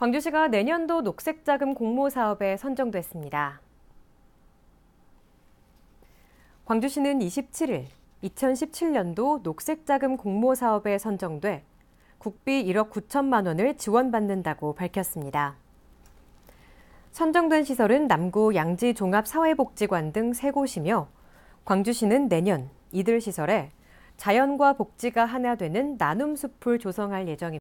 광주시가 내년도 녹색자금 공모 사업에 선정됐습니다. 광주시는 27일 2017년도 녹색자금 공모 사업에 선정돼 국비 1억 9천만 원을 지원받는다고 밝혔습니다. 선정된 시설은 남구 양지 종합사회복지관 등 3곳이며 광주시는 내년 이들 시설에 자연과 복지가 하나 되는 나눔 숲을 조성할 예정입니다.